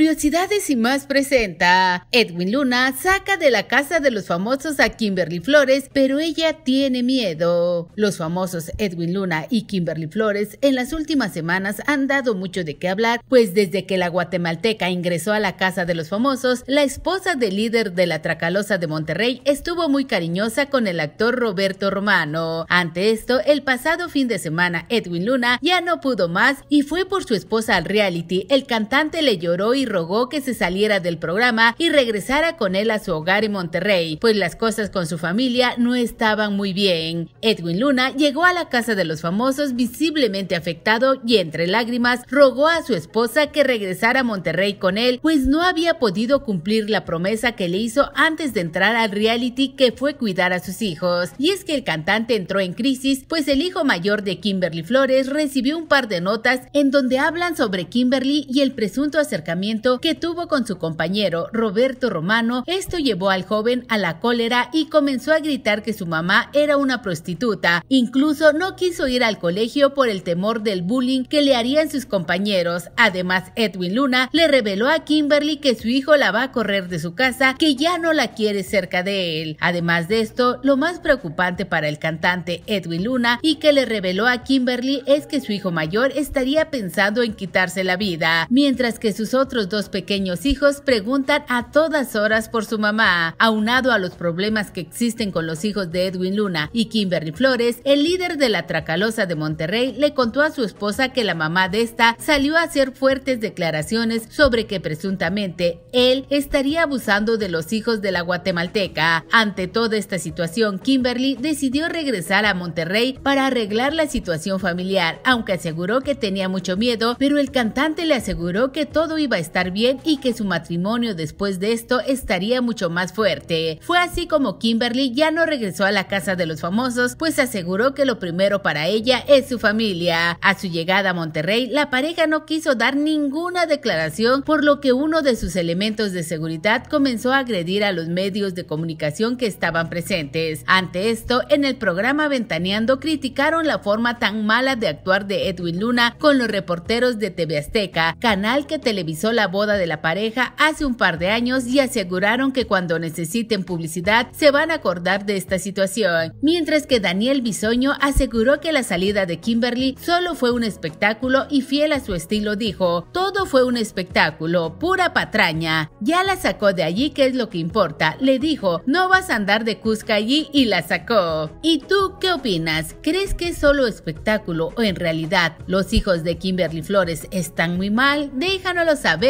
Curiosidades y más presenta. Edwin Luna saca de la casa de los famosos a Kimberly Flores, pero ella tiene miedo. Los famosos Edwin Luna y Kimberly Flores en las últimas semanas han dado mucho de qué hablar, pues desde que la guatemalteca ingresó a la casa de los famosos, la esposa del líder de la Tracalosa de Monterrey estuvo muy cariñosa con el actor Roberto Romano. Ante esto, el pasado fin de semana Edwin Luna ya no pudo más y fue por su esposa al reality. El cantante le lloró y rogó que se saliera del programa y regresara con él a su hogar en Monterrey, pues las cosas con su familia no estaban muy bien. Edwin Luna llegó a la casa de los famosos visiblemente afectado y entre lágrimas rogó a su esposa que regresara a Monterrey con él, pues no había podido cumplir la promesa que le hizo antes de entrar al reality que fue cuidar a sus hijos. Y es que el cantante entró en crisis, pues el hijo mayor de Kimberly Flores recibió un par de notas en donde hablan sobre Kimberly y el presunto acercamiento que tuvo con su compañero Roberto Romano, esto llevó al joven a la cólera y comenzó a gritar que su mamá era una prostituta. Incluso no quiso ir al colegio por el temor del bullying que le harían sus compañeros. Además, Edwin Luna le reveló a Kimberly que su hijo la va a correr de su casa, que ya no la quiere cerca de él. Además de esto, lo más preocupante para el cantante Edwin Luna y que le reveló a Kimberly es que su hijo mayor estaría pensando en quitarse la vida, mientras que sus otros dos pequeños hijos preguntan a todas horas por su mamá. Aunado a los problemas que existen con los hijos de Edwin Luna y Kimberly Flores, el líder de la Tracalosa de Monterrey le contó a su esposa que la mamá de esta salió a hacer fuertes declaraciones sobre que presuntamente él estaría abusando de los hijos de la guatemalteca. Ante toda esta situación, Kimberly decidió regresar a Monterrey para arreglar la situación familiar, aunque aseguró que tenía mucho miedo, pero el cantante le aseguró que todo iba a estar bien y que su matrimonio después de esto estaría mucho más fuerte. Fue así como Kimberly ya no regresó a la casa de los famosos, pues aseguró que lo primero para ella es su familia. A su llegada a Monterrey, la pareja no quiso dar ninguna declaración, por lo que uno de sus elementos de seguridad comenzó a agredir a los medios de comunicación que estaban presentes. Ante esto, en el programa Ventaneando criticaron la forma tan mala de actuar de Edwin Luna con los reporteros de TV Azteca, canal que televisó la la boda de la pareja hace un par de años y aseguraron que cuando necesiten publicidad se van a acordar de esta situación, mientras que Daniel Bisoño aseguró que la salida de Kimberly solo fue un espectáculo y fiel a su estilo dijo, todo fue un espectáculo, pura patraña, ya la sacó de allí que es lo que importa, le dijo, no vas a andar de Cusca allí y la sacó. ¿Y tú qué opinas? ¿Crees que es solo espectáculo o en realidad los hijos de Kimberly Flores están muy mal? Déjanoslo saber